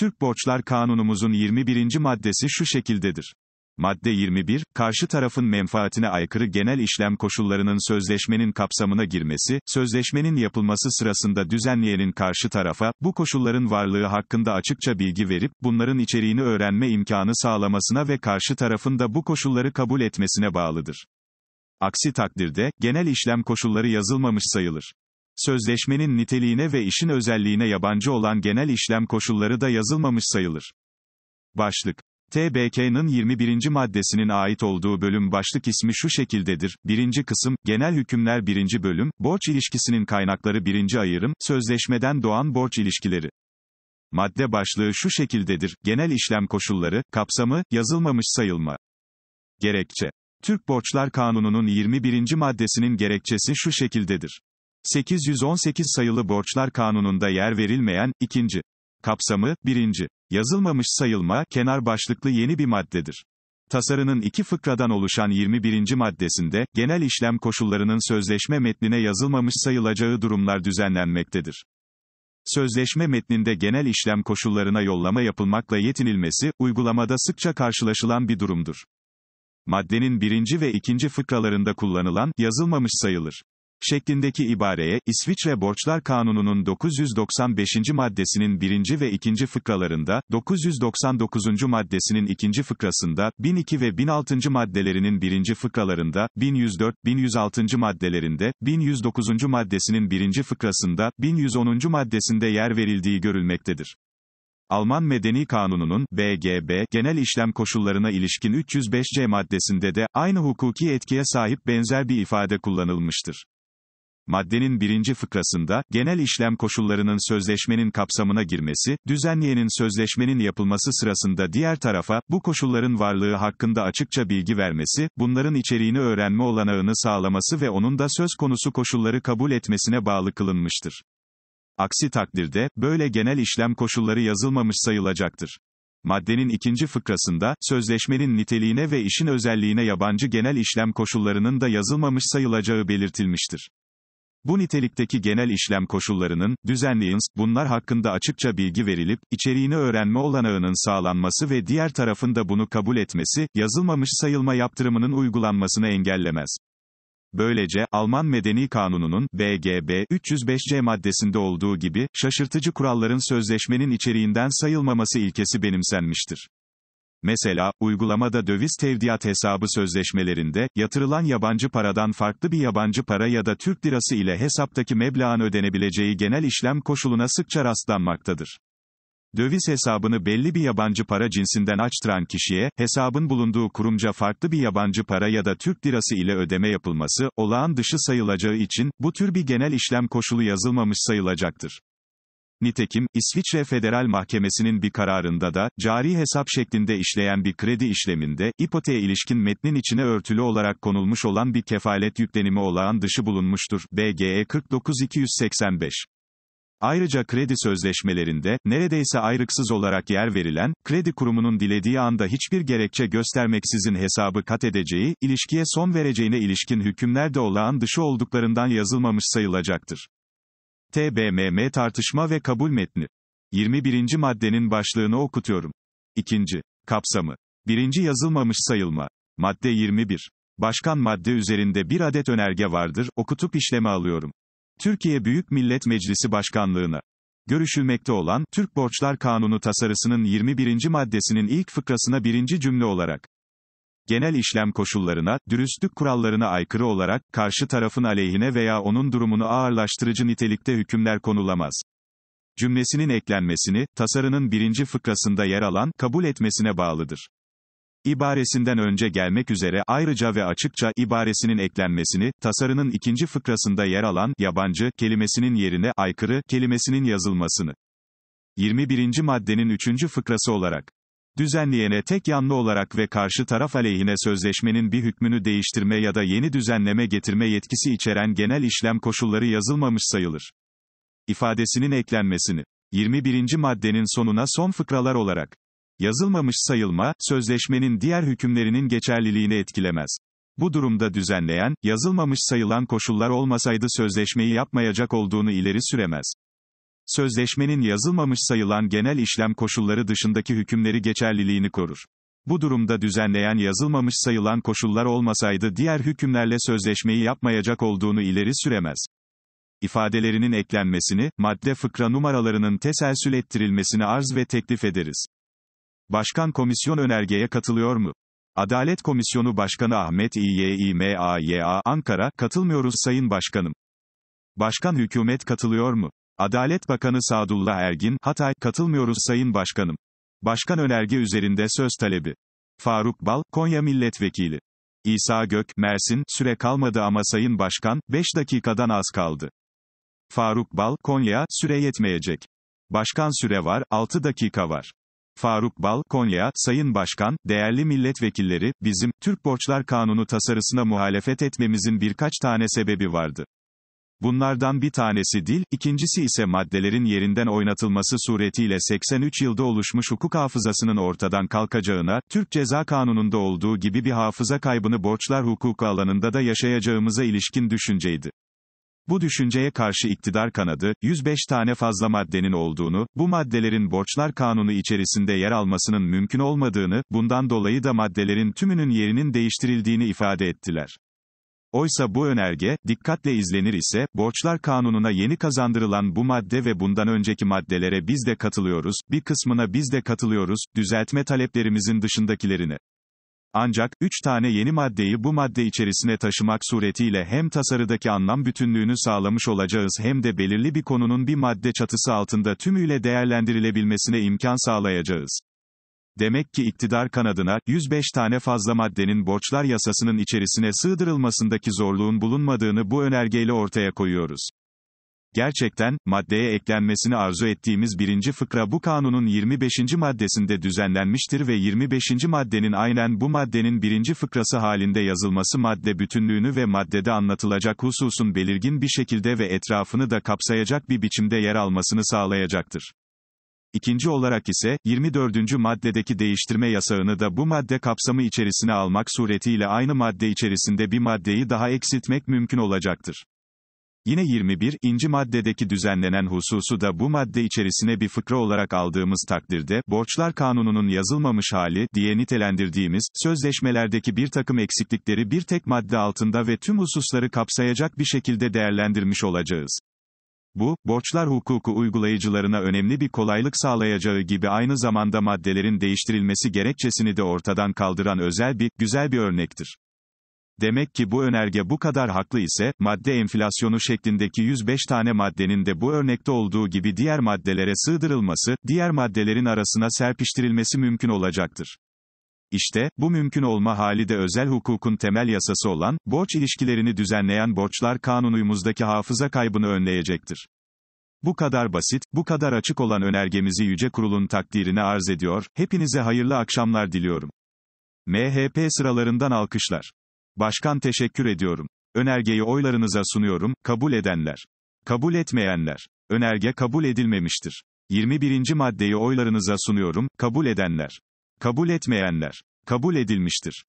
Türk Borçlar Kanunumuzun 21. maddesi şu şekildedir. Madde 21, karşı tarafın menfaatine aykırı genel işlem koşullarının sözleşmenin kapsamına girmesi, sözleşmenin yapılması sırasında düzenleyenin karşı tarafa, bu koşulların varlığı hakkında açıkça bilgi verip, bunların içeriğini öğrenme imkanı sağlamasına ve karşı tarafın da bu koşulları kabul etmesine bağlıdır. Aksi takdirde, genel işlem koşulları yazılmamış sayılır sözleşmenin niteliğine ve işin özelliğine yabancı olan genel işlem koşulları da yazılmamış sayılır. Başlık TBK'nın 21. maddesinin ait olduğu bölüm başlık ismi şu şekildedir. 1. kısım, genel hükümler 1. bölüm, borç ilişkisinin kaynakları 1. ayırım, sözleşmeden doğan borç ilişkileri. Madde başlığı şu şekildedir. Genel işlem koşulları, kapsamı, yazılmamış sayılma. Gerekçe. Türk Borçlar Kanunu'nun 21. maddesinin gerekçesi şu şekildedir. 818 sayılı borçlar kanununda yer verilmeyen, ikinci, kapsamı, birinci, yazılmamış sayılma, kenar başlıklı yeni bir maddedir. Tasarının iki fıkradan oluşan 21. maddesinde, genel işlem koşullarının sözleşme metnine yazılmamış sayılacağı durumlar düzenlenmektedir. Sözleşme metninde genel işlem koşullarına yollama yapılmakla yetinilmesi, uygulamada sıkça karşılaşılan bir durumdur. Maddenin birinci ve ikinci fıkralarında kullanılan, yazılmamış sayılır şeklindeki ibareye, İsviçre Borçlar Kanunu'nun 995. maddesinin 1. ve 2. fıkralarında, 999. maddesinin 2. fıkrasında, 1002 ve 1006. maddelerinin 1. fıkralarında, 1104, 1106. maddelerinde, 1109. maddesinin 1. fıkrasında, 1110. maddesinde yer verildiği görülmektedir. Alman Medeni Kanunu'nun BGB genel işlem koşullarına ilişkin 305C maddesinde de aynı hukuki etkiye sahip benzer bir ifade kullanılmıştır maddenin birinci fıkrasında, genel işlem koşullarının sözleşmenin kapsamına girmesi, düzenleyenin sözleşmenin yapılması sırasında diğer tarafa, bu koşulların varlığı hakkında açıkça bilgi vermesi, bunların içeriğini öğrenme olanağını sağlaması ve onun da söz konusu koşulları kabul etmesine bağlı kılınmıştır. Aksi takdirde, böyle genel işlem koşulları yazılmamış sayılacaktır. Maddenin ikinci fıkrasında, sözleşmenin niteliğine ve işin özelliğine yabancı genel işlem koşullarının da yazılmamış sayılacağı belirtilmiştir. Bu nitelikteki genel işlem koşullarının, düzenli bunlar hakkında açıkça bilgi verilip, içeriğini öğrenme olanağının sağlanması ve diğer tarafın da bunu kabul etmesi, yazılmamış sayılma yaptırımının uygulanmasını engellemez. Böylece, Alman Medeni Kanunu'nun, BGB, 305C maddesinde olduğu gibi, şaşırtıcı kuralların sözleşmenin içeriğinden sayılmaması ilkesi benimsenmiştir. Mesela, uygulamada döviz tevdiat hesabı sözleşmelerinde, yatırılan yabancı paradan farklı bir yabancı para ya da Türk lirası ile hesaptaki meblağın ödenebileceği genel işlem koşuluna sıkça rastlanmaktadır. Döviz hesabını belli bir yabancı para cinsinden açtıran kişiye, hesabın bulunduğu kurumca farklı bir yabancı para ya da Türk lirası ile ödeme yapılması, olağan dışı sayılacağı için, bu tür bir genel işlem koşulu yazılmamış sayılacaktır. Nitekim, İsviçre Federal Mahkemesi'nin bir kararında da, cari hesap şeklinde işleyen bir kredi işleminde, ipoteğe ilişkin metnin içine örtülü olarak konulmuş olan bir kefalet yüklenimi olağan dışı bulunmuştur. BGE 49285 Ayrıca kredi sözleşmelerinde, neredeyse ayrıksız olarak yer verilen, kredi kurumunun dilediği anda hiçbir gerekçe göstermeksizin hesabı kat edeceği, ilişkiye son vereceğine ilişkin hükümler de olağan dışı olduklarından yazılmamış sayılacaktır. TBMM tartışma ve kabul metni. 21. maddenin başlığını okutuyorum. 2. Kapsamı. 1. Yazılmamış sayılma. Madde 21. Başkan madde üzerinde bir adet önerge vardır, okutup işleme alıyorum. Türkiye Büyük Millet Meclisi Başkanlığına. Görüşülmekte olan, Türk Borçlar Kanunu tasarısının 21. maddesinin ilk fıkrasına birinci cümle olarak genel işlem koşullarına, dürüstlük kurallarına aykırı olarak, karşı tarafın aleyhine veya onun durumunu ağırlaştırıcı nitelikte hükümler konulamaz cümlesinin eklenmesini, tasarının birinci fıkrasında yer alan, kabul etmesine bağlıdır. İbaresinden önce gelmek üzere, ayrıca ve açıkça, ibaresinin eklenmesini, tasarının ikinci fıkrasında yer alan, yabancı, kelimesinin yerine, aykırı, kelimesinin yazılmasını. 21. maddenin 3. fıkrası olarak düzenleyene tek yanlı olarak ve karşı taraf aleyhine sözleşmenin bir hükmünü değiştirme ya da yeni düzenleme getirme yetkisi içeren genel işlem koşulları yazılmamış sayılır. İfadesinin eklenmesini 21. maddenin sonuna son fıkralar olarak yazılmamış sayılma, sözleşmenin diğer hükümlerinin geçerliliğini etkilemez. Bu durumda düzenleyen, yazılmamış sayılan koşullar olmasaydı sözleşmeyi yapmayacak olduğunu ileri süremez sözleşmenin yazılmamış sayılan genel işlem koşulları dışındaki hükümleri geçerliliğini korur. Bu durumda düzenleyen yazılmamış sayılan koşullar olmasaydı diğer hükümlerle sözleşmeyi yapmayacak olduğunu ileri süremez. İfadelerinin eklenmesini, madde fıkra numaralarının teselsül ettirilmesini arz ve teklif ederiz. Başkan komisyon önergeye katılıyor mu? Adalet Komisyonu Başkanı Ahmet İYİMAYA Ankara, katılmıyoruz Sayın Başkanım. Başkan hükümet katılıyor mu? Adalet Bakanı Sadullah Ergin, Hatay, katılmıyoruz Sayın Başkanım. Başkan önerge üzerinde söz talebi. Faruk Bal, Konya Milletvekili. İsa Gök, Mersin, süre kalmadı ama Sayın Başkan, 5 dakikadan az kaldı. Faruk Bal, Konya, süre yetmeyecek. Başkan süre var, 6 dakika var. Faruk Bal, Konya, Sayın Başkan, değerli milletvekilleri, bizim, Türk Borçlar Kanunu tasarısına muhalefet etmemizin birkaç tane sebebi vardı. Bunlardan bir tanesi dil, ikincisi ise maddelerin yerinden oynatılması suretiyle 83 yılda oluşmuş hukuk hafızasının ortadan kalkacağına, Türk Ceza Kanunu'nda olduğu gibi bir hafıza kaybını borçlar hukuku alanında da yaşayacağımıza ilişkin düşünceydi. Bu düşünceye karşı iktidar kanadı, 105 tane fazla maddenin olduğunu, bu maddelerin borçlar kanunu içerisinde yer almasının mümkün olmadığını, bundan dolayı da maddelerin tümünün yerinin değiştirildiğini ifade ettiler. Oysa bu önerge, dikkatle izlenir ise, borçlar kanununa yeni kazandırılan bu madde ve bundan önceki maddelere biz de katılıyoruz, bir kısmına biz de katılıyoruz, düzeltme taleplerimizin dışındakilerini. Ancak, üç tane yeni maddeyi bu madde içerisine taşımak suretiyle hem tasarıdaki anlam bütünlüğünü sağlamış olacağız hem de belirli bir konunun bir madde çatısı altında tümüyle değerlendirilebilmesine imkan sağlayacağız. Demek ki iktidar kanadına, 105 tane fazla maddenin borçlar yasasının içerisine sığdırılmasındaki zorluğun bulunmadığını bu önergeyle ortaya koyuyoruz. Gerçekten, maddeye eklenmesini arzu ettiğimiz birinci fıkra bu kanunun 25. maddesinde düzenlenmiştir ve 25. maddenin aynen bu maddenin birinci fıkrası halinde yazılması madde bütünlüğünü ve maddede anlatılacak hususun belirgin bir şekilde ve etrafını da kapsayacak bir biçimde yer almasını sağlayacaktır. İkinci olarak ise, 24. maddedeki değiştirme yasağını da bu madde kapsamı içerisine almak suretiyle aynı madde içerisinde bir maddeyi daha eksiltmek mümkün olacaktır. Yine 21. inci maddedeki düzenlenen hususu da bu madde içerisine bir fıkra olarak aldığımız takdirde, borçlar kanununun yazılmamış hali, diye nitelendirdiğimiz, sözleşmelerdeki bir takım eksiklikleri bir tek madde altında ve tüm hususları kapsayacak bir şekilde değerlendirmiş olacağız. Bu, borçlar hukuku uygulayıcılarına önemli bir kolaylık sağlayacağı gibi aynı zamanda maddelerin değiştirilmesi gerekçesini de ortadan kaldıran özel bir, güzel bir örnektir. Demek ki bu önerge bu kadar haklı ise, madde enflasyonu şeklindeki 105 tane maddenin de bu örnekte olduğu gibi diğer maddelere sığdırılması, diğer maddelerin arasına serpiştirilmesi mümkün olacaktır. İşte, bu mümkün olma hali de özel hukukun temel yasası olan, borç ilişkilerini düzenleyen borçlar kanunumuzdaki hafıza kaybını önleyecektir. Bu kadar basit, bu kadar açık olan önergemizi Yüce Kurul'un takdirine arz ediyor, hepinize hayırlı akşamlar diliyorum. MHP sıralarından alkışlar. Başkan teşekkür ediyorum. Önergeyi oylarınıza sunuyorum, kabul edenler. Kabul etmeyenler. Önerge kabul edilmemiştir. 21. maddeyi oylarınıza sunuyorum, kabul edenler. Kabul etmeyenler. Kabul edilmiştir.